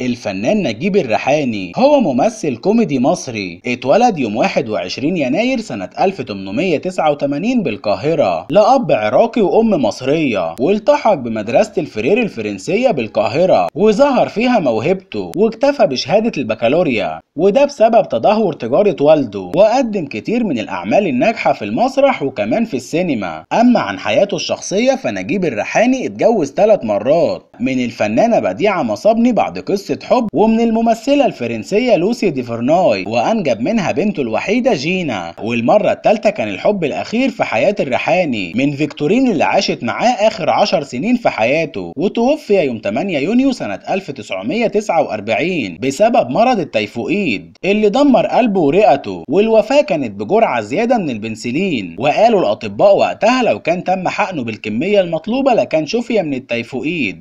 الفنان نجيب الريحاني هو ممثل كوميدي مصري اتولد يوم 21 يناير سنة 1889 بالقاهرة لأب عراقي وأم مصرية والتحق بمدرسة الفرير الفرنسية بالقاهرة وظهر فيها موهبته واكتفى بشهادة البكالوريا وده بسبب تدهور تجارة والده وقدم كتير من الأعمال الناجحة في المسرح وكمان في السينما أما عن حياته الشخصية فنجيب الريحاني اتجوز ثلاث مرات من الفنانة بديعة مصابني بعد قصة حب ومن الممثلة الفرنسية لوسي ديفرناي وأنجب منها بنته الوحيدة جينا والمرة الثالثة كان الحب الأخير في حياة الريحاني من فيكتورين اللي عاشت معاه آخر 10 سنين في حياته وتوفي يوم 8 يونيو سنة 1949 بسبب مرض التيفوئيد اللي دمر قلبه ورئته والوفاة كانت بجرعة زيادة من البنسلين وقالوا الأطباء وقتها لو كان تم حقنه بالكمية المطلوبة لكان شفي من التيفوئيد